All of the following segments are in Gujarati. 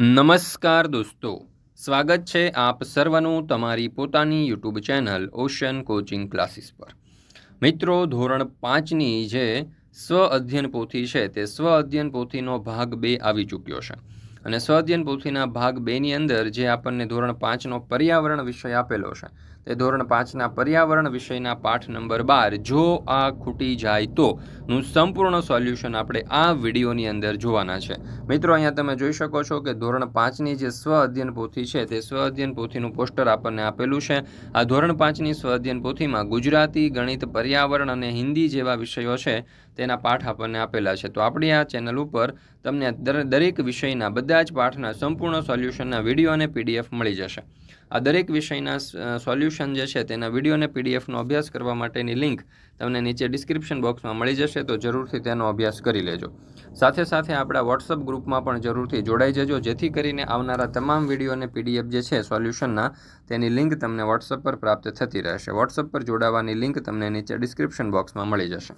નમસ્કાર દોસ્તો સ્વાગત છે આપ સર્વનું તમારી પોતાની YouTube channel Ocean coaching classes પર મિત્રો ધોરણ પાંચની જે સ્વ અધ્યયન પોથી છે તે સ્વ અધ્યયન પોથીનો ભાગ બે આવી ચૂક્યો છે અને સ્વ અધ્યયન પોથીના ભાગ બેની અંદર જે આપણને ધોરણ પાંચનો પર્યાવરણ વિષય આપેલો છે તે ધોરણ પાંચના પર્યાવરણ વિષયના પાઠ નંબર બાર જો આ ખૂટી જાય તો નું સંપૂર્ણ સોલ્યુશન આપણે આ વિડીયોની અંદર જોવાના છે મિત્રો અહીંયા તમે જોઈ શકો છો કે ધોરણ પાંચની જે સ્વ અધ્યયન પોથી છે તે સ્વ અધ્યયન પોથીનું પોસ્ટર આપણને આપેલું છે આ ધોરણ પાંચની સ્વ અધ્યયન પોથીમાં ગુજરાતી ગણિત પર્યાવરણ અને હિન્દી જેવા વિષયો છે તેના પાઠ આપણને આપેલા છે તો આપણી આ ચેનલ ઉપર તમને દરેક વિષયના બધા જ પાઠના સંપૂર્ણ સોલ્યુશનના વિડીયો અને પીડીએફ મળી જશે આ દરેક વિષયના સોલ્યુશન જે છે તેના વિડીયો અને પીડીએફનો અભ્યાસ કરવા માટેની લિંક તમને નીચે ડિસ્ક્રિપ્શન બોક્સમાં મળી જશે તો જરૂરથી તેનો અભ્યાસ કરી લેજો સાથે સાથે આપણા વોટ્સઅપ ગ્રુપમાં પણ જરૂરથી જોડાઈ જજો જેથી કરીને આવનારા તમામ વિડીયો અને પીડીએફ જે છે સોલ્યુશનના તેની લિંક તમને વોટ્સઅપ પર પ્રાપ્ત થતી રહેશે વોટ્સઅપ પર જોડાવાની લિંક તમને નીચે ડિસ્ક્રિપ્શન બોક્સમાં મળી જશે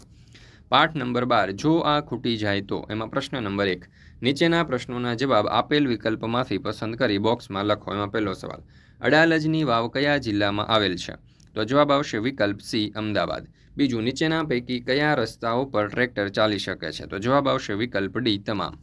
પાઠ નંબર બાર જો આ ખૂટી જાય તો એમાં પ્રશ્ન નંબર એક નીચેના પ્રશ્નોના જવાબ આપેલ વિકલ્પમાંથી પસંદ કરી બોક્સમાં લખો એમાં પહેલો સવાલ અડાલજની વાવ કયા જિલ્લામાં આવેલ છે તો જવાબ આવશે વિકલ્પ સી અમદાવાદ બીજું નીચેના પૈકી કયા રસ્તાઓ પર ટ્રેક્ટર ચાલી શકે છે તો જવાબ આવશે વિકલ્પ ડી તમામ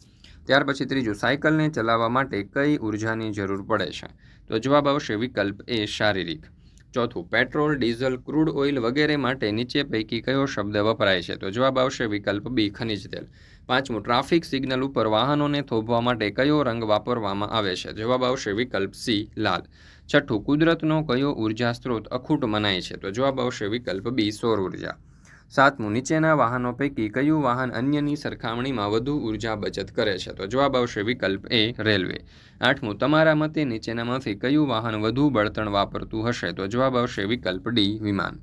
ત્યાર પછી ત્રીજું સાયકલને ચલાવવા માટે કઈ ઉર્જાની જરૂર પડે છે તો જવાબ આવશે વિકલ્પ એ શારીરિક ચોથું પેટ્રોલ ડીઝલ ક્રૂડ ઓઇલ વગેરે માટે નીચે પૈકી કયો શબ્દ વપરાય છે તો જવાબ આવશે વિકલ્પ બી ખનિજ તેલ પાંચમું ટ્રાફિક સિગ્નલ ઉપર વાહનોને થોભવા માટે કયો રંગ વાપરવામાં આવે છે જવાબ આવશે વિકલ્પ સી લાલ છઠ્ઠું કુદરતનો કયો ઉર્જા સ્ત્રોત અખૂટ મનાય છે તો જવાબ આવશે વિકલ્પ બી સૌર ઉર્જા સાતમું નીચેના વાહનો પૈકી કયું વાહન અન્યની સરખામણીમાં વધુ ઉર્જા બચત કરે છે તો જવાબ આવશે વિકલ્પ એ રેલવે આઠમું તમારા મતે નીચેનામાંથી કયું વાહન વધુ બળતણ વાપરતું હશે તો જવાબ આવશે વિકલ્પ ડી વિમાન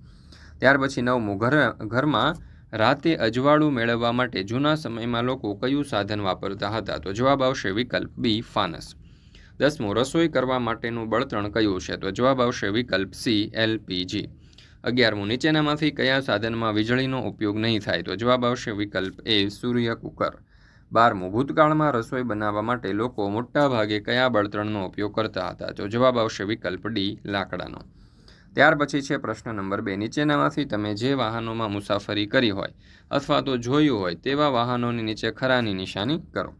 ત્યાર પછી નવમું ઘર ઘરમાં રાતે અજવાળું મેળવવા માટે જૂના સમયમાં લોકો કયું સાધન વાપરતા હતા તો જવાબ આવશે વિકલ્પ બી ફાનસ દસમું રસોઈ કરવા માટેનું બળતણ કયું છે તો જવાબ આવશે વિકલ્પ સી એલપીજી અગિયારમું નીચેનામાંથી કયા સાધનમાં વીજળીનો ઉપયોગ નહીં થાય તો જવાબ આવશે વિકલ્પ એ સૂર્ય કુકર બારમું ભૂતકાળમાં રસોઈ બનાવવા માટે લોકો મોટાભાગે કયા બળતણનો ઉપયોગ કરતા હતા તો જવાબ આવશે વિકલ્પ ડી લાકડાનો ત્યાર પછી છે પ્રશ્ન નંબર બે નીચેનામાંથી તમે જે વાહનોમાં મુસાફરી કરી હોય અથવા તો જોયું હોય તેવા વાહનોની નીચે ખરાની નિશાની કરો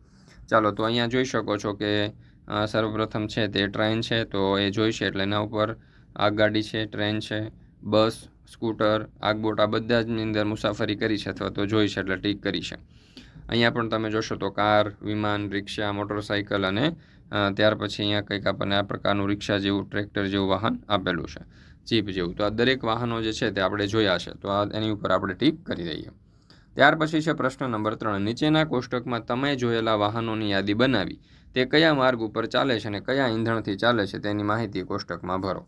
ચાલો તો અહીંયા જોઈ શકો છો કે સર્વપ્રથમ છે તે ટ્રેન છે તો એ જોઈશે એટલે એના ઉપર આગગાડી છે ટ્રેન છે બસ સ્કૂટર આગબોટ આ બધા જ અંદર મુસાફરી કરી છે અથવા તો જોઈ છે એટલે ટીક કરી છે અહીંયા પણ તમે જોશો તો કાર વિમાન રિક્ષા મોટરસાઇકલ અને ત્યાર પછી અહીંયા કંઈક આપણને આ પ્રકારનું રિક્ષા જેવું ટ્રેક્ટર જેવું વાહન આપેલું છે જીપ જેવું તો આ દરેક વાહનો જે છે તે આપણે જોયા છે તો આ એની ઉપર આપણે ટીક કરી દઈએ ત્યાર પછી છે પ્રશ્ન નંબર ત્રણ નીચેના કોષ્ટકમાં તમે જોયેલા વાહનોની યાદી બનાવી તે કયા માર્ગ ઉપર ચાલે છે અને કયા ઈંધણથી ચાલે છે તેની માહિતી કોષ્ટકમાં ભરો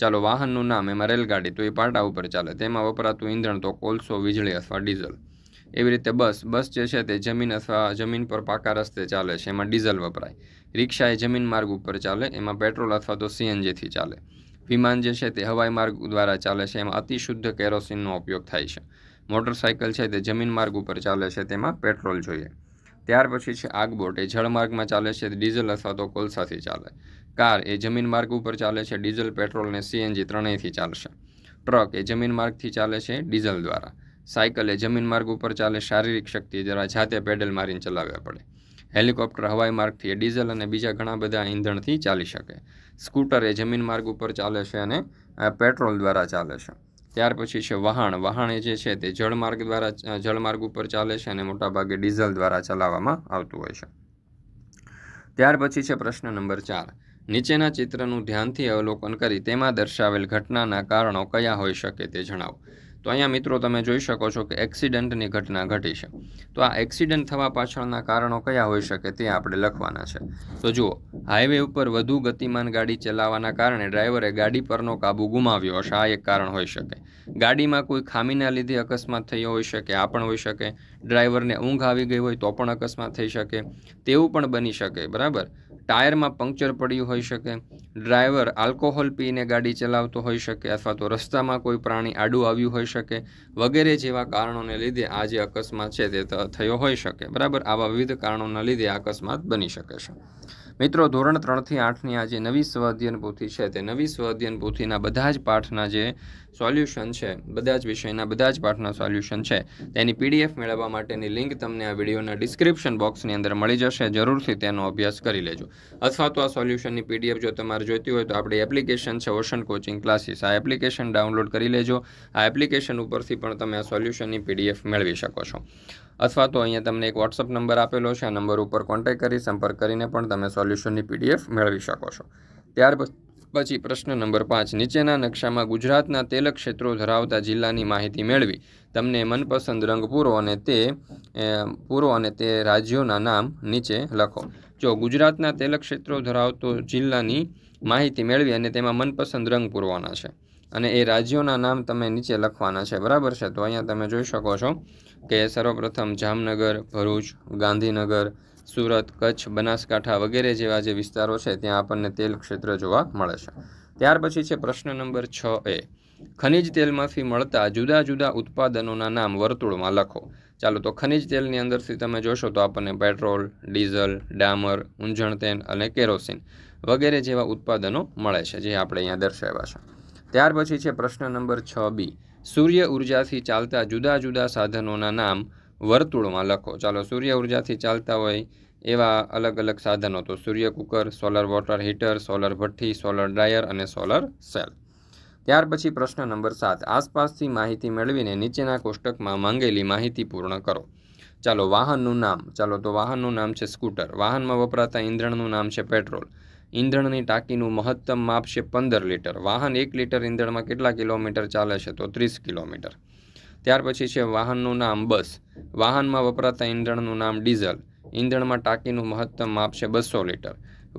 ચાલો વાહનનું નામ એમાં રેલગાડી તો એ પાટા ઉપર ચાલે તેમાં વપરાતું ઈંધણ તો કોલસો વીજળી અથવા ડીઝલ એવી રીતે બસ બસ જે છે તે જમીન અથવા જમીન પર પાકા રસ્તે ચાલે છે એમાં ડીઝલ વપરાય રિક્ષા એ જમીન માર્ગ ઉપર ચાલે એમાં પેટ્રોલ અથવા તો સીએનજીથી ચાલે વિમાન જે છે તે હવાઈ માર્ગ દ્વારા ચાલે છે એમાં અતિશુદ્ધ કેરોસીનનો ઉપયોગ થાય છે મોટરસાઇકલ છે તે જમીન માર્ગ ઉપર ચાલે છે તેમાં પેટ્રોલ જોઈએ ત્યાર પછી છે આગબોટ એ જળમાર્ગમાં ચાલે છે ડીઝલ અથવા તો કોલસાથી ચાલે કાર એ જમીન માર્ગ ઉપર ચાલે છે ડીઝલ પેટ્રોલ અને સીએનજી ત્રણેયથી ચાલશે ટ્રક એ જમીન માર્ગથી ચાલે છે ડીઝલ દ્વારા સાયકલ એ જમીન માર્ગ ઉપર ચાલે શારીરિક શક્તિ દ્વારા જાતે પેડલ મારીને ચલાવવા પડે હેલિકોપ્ટર હવાઈ માર્ગથી એ ડીઝલ અને બીજા ઘણા બધા ઈંધણથી ચાલી શકે સ્કૂટર એ જમીન માર્ગ ઉપર ચાલે છે અને પેટ્રોલ દ્વારા ચાલે છે ત્યાર પછી છે વહાણ એ જે છે તે જળમાર્ગ દ્વારા જળમાર્ગ ઉપર ચાલે છે અને મોટાભાગે ડીઝલ દ્વારા ચલાવવામાં આવતું હોય છે ત્યાર પછી છે પ્રશ્ન નંબર ચાર નીચેના ચિત્રનું ધ્યાનથી અવલોકન કરી તેમાં દર્શાવેલ ઘટનાના કારણો કયા હોઈ શકે તે જણાવો તો અહીંયા મિત્રો તમે જોઈ શકો છો કે એક્સિડન્ટની ઘટના ઘટી છે તો આ એક્સિડન્ટ થવા પાછળના કારણો કયા હોઈ શકે તે આપણે લખવાના છે તો જુઓ હાઈવે ઉપર વધુ ગતિમાન ગાડી ચલાવવાના કારણે ડ્રાઈવરે ગાડી પરનો કાબુ ગુમાવ્યો હશે આ એક કારણ હોઈ શકે ગાડીમાં કોઈ ખામીના લીધે અકસ્માત થયો હોઈ શકે આ પણ હોઈ શકે ડ્રાઈવરને ઊંઘ આવી ગઈ હોય તો પણ અકસ્માત થઈ શકે તેવું પણ બની શકે બરાબર ટાયરમાં પંક્ચર પડ્યું હોઈ શકે ડ્રાઈવર આલ્કોહોલ પીને ગાડી ચલાવતો હોઈ શકે અથવા તો રસ્તામાં કોઈ પ્રાણી આડું આવ્યું હોઈ શકે વગેરે જેવા કારણોને લીધે આ જે અકસ્માત છે તે થયો હોઈ શકે બરાબર આવા વિવિધ કારણોના લીધે આ અકસ્માત બની શકે છે મિત્રો ધોરણ ત્રણથી આઠની આ જે નવી સ્વાધ્યન પોથી છે તે નવી સ્વાધ્યન પોથીના બધા જ પાઠના જે સોલ્યુશન છે બધા જ વિષયના બધા જ પાઠના સોલ્યુશન છે તેની પીડીએફ મેળવવા માટેની લિંક તમને આ વિડીયોના ડિસ્ક્રિપ્શન બોક્સની અંદર મળી જશે જરૂરથી તેનો અભ્યાસ કરી લેજો અથવા તો આ સોલ્યુશનની પીડીએફ જો તમારે જોઈતી હોય તો આપણી એપ્લિકેશન છે ઓશન કોચિંગ ક્લાસીસ આ એપ્લિકેશન ડાઉનલોડ કરી લેજો આ એપ્લિકેશન ઉપરથી પણ તમે આ સોલ્યુશનની પીડીએફ મેળવી શકો છો અથવા તો અહીંયા તમને એક વોટ્સઅપ નંબર આપેલો છે આ નંબર ઉપર કોન્ટેક્ટ કરી સંપર્ક કરીને પણ તમે સોલ્યુશનની પીડીએફ મેળવી શકો છો ત્યાર પછી પ્રશ્ન નંબર પાંચ નીચેના નકશામાં ગુજરાતના તેલક ક્ષેત્રો ધરાવતા જિલ્લાની માહિતી મેળવી તમને મનપસંદ રંગ પૂરો અને તે પૂરો અને તે રાજ્યોના નામ નીચે લખો જો ગુજરાતના તેલક ક્ષેત્રો ધરાવતો જિલ્લાની માહિતી મેળવી અને તેમાં મનપસંદ રંગ પૂરવાના છે અને એ રાજ્યોના નામ તમે નીચે લખવાના છે બરાબર છે તો અહીંયા તમે જોઈ શકો છો કે સર્વપ્રથમ જામનગર ભરૂચ ગાંધીનગર સુરત કચ્છ બનાસકાંઠા વગેરે જેવા જે વિસ્તારો છે ત્યાં આપણને તેલ ક્ષેત્ર જોવા મળે છે ત્યાર પછી છે પ્રશ્ન નંબર છ એ ખનિજ તેલમાંથી મળતા જુદા જુદા ઉત્પાદનોના નામ વર્તુળમાં લખો ચાલો તો ખનિજ તેલની અંદરથી તમે જોશો તો આપણને પેટ્રોલ ડીઝલ ડામર ઊંઝણ તેલ અને કેરોસીન વગેરે જેવા ઉત્પાદનો મળે છે જે આપણે અહીંયા દર્શાવ્યા છે ત્યાર પછી છે પ્રશ્ન નંબર છ બી સૂર્ય ઉર્જાથી ચાલતા જુદા જુદા સાધનોના નામ વર્તુળમાં લખો ચાલો સૂર્ય ઉર્જાથી ચાલતા હોય એવા અલગ અલગ સાધનો તો સૂર્ય cooker solar water heater solar ભઠ્ઠી સોલર ડ્રાયર અને સોલર સેલ ત્યાર પછી પ્રશ્ન નંબર સાત આસપાસથી માહિતી મેળવીને નીચેના કોષ્ટકમાં માંગેલી માહિતી પૂર્ણ કરો ચાલો વાહનનું નામ ચાલો તો વાહનનું નામ છે સ્કૂટર વાહનમાં વપરાતા ઈંધણનું નામ છે પેટ્રોલ ઇંધણની ટાંકીનું મહત્તમ માપ છે પંદર લીટર વાહન એક લીટર ઈંધણમાં કેટલા કિલોમીટર ચાલે છે તો ત્રીસ કિલોમીટર ત્યાર પછી છે વાહનનું નામ બસ વાહનમાં વપરાતા ઇંધણનું નામ ડીઝલ ઇંધણમાં ટાંકીનું મહત્તમ માપ છે બસો લીટર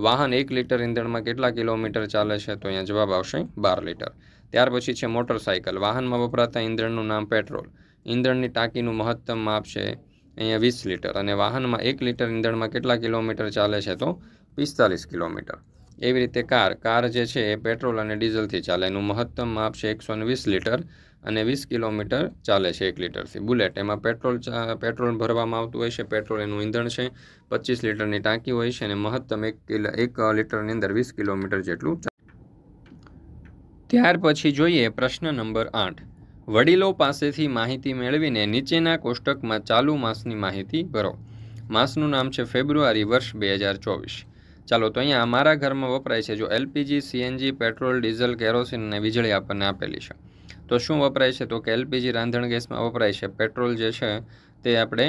વાહન એક લીટર ઈંધણમાં કેટલા કિલોમીટર ચાલે છે તો અહીંયા જવાબ આવશે બાર લીટર ત્યાર પછી છે મોટરસાઇકલ વાહનમાં વપરાતા ઇંધણનું નામ પેટ્રોલ ઇંધણની ટાંકીનું મહત્તમ માપ છે અહીંયા વીસ લીટર અને વાહનમાં એક લીટર ઈંધણમાં કેટલા કિલોમીટર ચાલે છે તો પિસ્તાલીસ કિલોમીટર એવી રીતે કાર કાર જે છે એ પેટ્રોલ અને ડીઝલથી ચાલે એનું મહત્તમ માપ છે એકસો વીસ લીટર અને વીસ કિલોમીટર ચાલે છે એક લીટરથી બુલેટ એમાં પેટ્રોલ પેટ્રોલ ભરવામાં આવતું હોય છે પેટ્રોલ એનું ઈંધણ છે પચીસ લીટરની ટાંકી હોય છે અને મહત્તમ એક કિલો એક લીટરની અંદર વીસ કિલોમીટર જેટલું ત્યાર પછી જોઈએ પ્રશ્ન નંબર આઠ વડીલો પાસેથી માહિતી મેળવીને નીચેના કોષ્ટકમાં ચાલુ માસની માહિતી ભરો માસનું નામ છે ફેબ્રુઆરી વર્ષ બે હજાર ચોવીસ ચાલો તો અહીંયા અમારા ઘરમાં વપરાય છે જો LPG CNG petrol diesel kerosene અને વીજળી આપણને આપેલી છે તો શું વપરાય છે તો કે એલપીજી રાંધણ ગેસમાં વપરાય છે પેટ્રોલ જે છે તે આપણે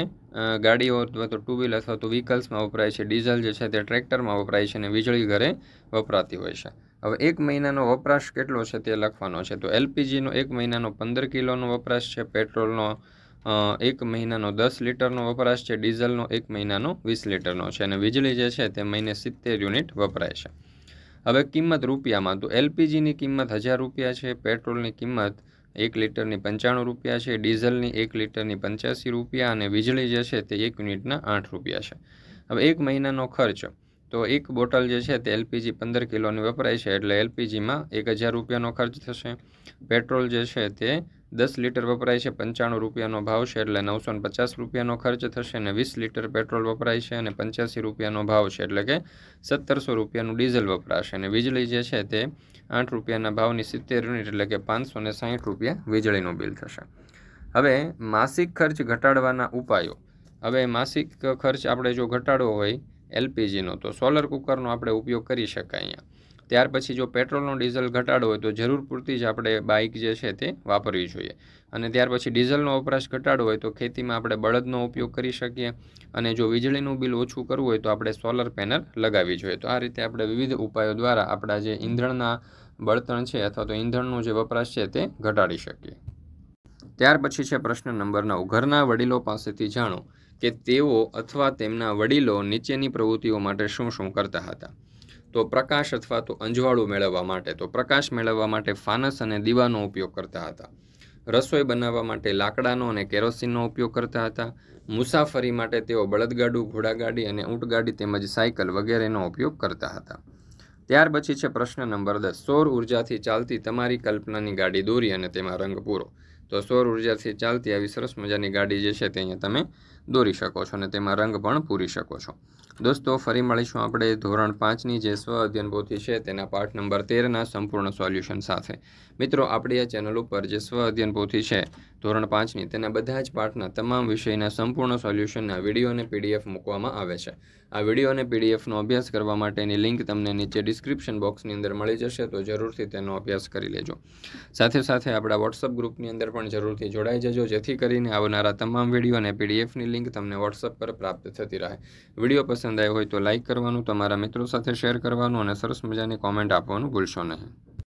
ગાડીઓ અથવા તો ટુ વ્હીલ અથવા તો વ્હીકલ્સમાં વપરાય છે ડીઝલ જે છે તે ટ્રેક્ટરમાં વપરાય છે અને વીજળી ઘરે વપરાતી હોય છે હવે એક મહિનાનો વપરાશ કેટલો છે તે લખવાનો છે તો એલપીજીનો એક મહિનાનો પંદર કિલોનો વપરાશ છે પેટ્રોલનો એક મહિનાનો દસ લીટરનો વપરાશ છે ડીઝલનો એક મહિનાનો વીસ લીટરનો છે અને વીજળી જે છે તે મહિને સિત્તેર યુનિટ વપરાય છે હવે કિંમત રૂપિયામાં તો એલપીજીની કિંમત હજાર રૂપિયા છે પેટ્રોલની કિંમત એક લીટરની પંચાણું રૂપિયા છે ડીઝલની એક લીટરની પંચ્યાસી રૂપિયા અને વીજળી જે છે તે એક યુનિટના આઠ રૂપિયા છે હવે એક મહિનાનો ખર્ચ તો એક બોટલ જે છે તે એલપીજી પંદર કિલોની વપરાય છે એટલે એલપીજીમાં એક હજાર રૂપિયાનો ખર્ચ થશે પેટ્રોલ જે છે તે દસ લીટર વપરાય છે પંચાણું રૂપિયાનો ભાવ છે એટલે નવસો પચાસ રૂપિયાનો ખર્ચ થશે અને વીસ લીટર પેટ્રોલ વપરાય છે અને પંચ્યાસી રૂપિયાનો ભાવ છે એટલે કે સત્તરસો રૂપિયાનું ડીઝલ વપરાશે અને વીજળી જે છે તે આઠ રૂપિયાના ભાવની સિત્તેર યુનિટ એટલે કે પાંચસો ને સાહીઠ રૂપિયા વીજળીનું બિલ થશે હવે માસિક ખર્ચ ઘટાડવાના ઉપાયો હવે માસિક ખર્ચ આપણે જો ઘટાડવો હોય એલપીજીનો તો સોલર કુકરનો આપણે ઉપયોગ કરી શકાય અહીંયા ત્યાર પછી જો પેટ્રોલનો ડીઝલ ઘટાડો હોય તો જરૂર પૂરતી જ આપણે બાઇક જે છે તે વાપરવી જોઈએ અને ત્યાર પછી ડીઝલનો વપરાશ ઘટાડો હોય તો ખેતીમાં આપણે બળદનો ઉપયોગ કરી શકીએ અને જો વીજળીનું બિલ ઓછું કરવું હોય તો આપણે સોલર પેનલ લગાવવી જોઈએ તો આ રીતે આપણે વિવિધ ઉપાયો દ્વારા આપણા જે ઈંધણના બળતણ છે અથવા તો ઈંધણનો જે વપરાશ છે તે ઘટાડી શકીએ ત્યાર પછી છે પ્રશ્ન નંબર નવ ઘરના વડીલો પાસેથી જાણો કે તેઓ અથવા તેમના વડીલો નીચેની પ્રવૃત્તિઓ માટે શું શું કરતા હતા તો પ્રકાશ અથવા તો અંજવાળું મેળવવા માટે તો પ્રકાશ મેળવવા માટે ફાનસ અને દીવાનો ઉપયોગ કરતા હતા રસોઈ બનાવવા માટે લાકડાનો અને કેરોસીનનો ઉપયોગ કરતા હતા મુસાફરી માટે તેઓ બળદગાડું ઘોડાગાડી અને ઊંટગાડી તેમજ સાયકલ વગેરેનો ઉપયોગ કરતા હતા ત્યાર પછી છે પ્રશ્ન નંબર દસ સૌર ઉર્જાથી ચાલતી તમારી કલ્પનાની ગાડી દોરી અને તેમાં રંગ પૂરો તો સૌર ઉર્જાથી ચાલતી આવી સરસ મજાની ગાડી જે છે તે અહીંયા તમે દોરી શકો છો અને તેમાં રંગ પણ પૂરી શકો છો દોસ્તો ફરી મળીશું આપણે ધોરણ પાંચની જે સ્વ અધ્યયન પોથી છે તેના પાઠ નંબર તેરના સંપૂર્ણ સોલ્યુશન સાથે મિત્રો આપણી આ ચેનલ ઉપર જે સ્વ અધ્યયન પોથી છે ધોરણ પાંચની તેના બધા જ પાઠના તમામ વિષયના સંપૂર્ણ સોલ્યુશનના વિડીયો અને પીડીએફ મૂકવામાં આવે છે આ વિડીયો અને પીડીએફનો અભ્યાસ કરવા માટેની લિંક તમને નીચે ડિસ્ક્રિપ્શન બોક્સની અંદર મળી જશે તો જરૂરથી તેનો અભ્યાસ કરી લેજો સાથે સાથે આપણા વોટ્સઅપ ગ્રુપની અંદર પણ જરૂરથી જોડાઈ જજો જેથી કરીને આવનારા તમામ વિડીયો અને પીડીએફની લિંક તમને વોટ્સઅપ પર પ્રાપ્ત થતી રહે વિડીયો પસંદ આવ્યો હોય તો લાઇક કરવાનું તમારા મિત્રો સાથે શેર કરવાનું અને સરસ મજાની કોમેન્ટ આપવાનું ભૂલશો નહીં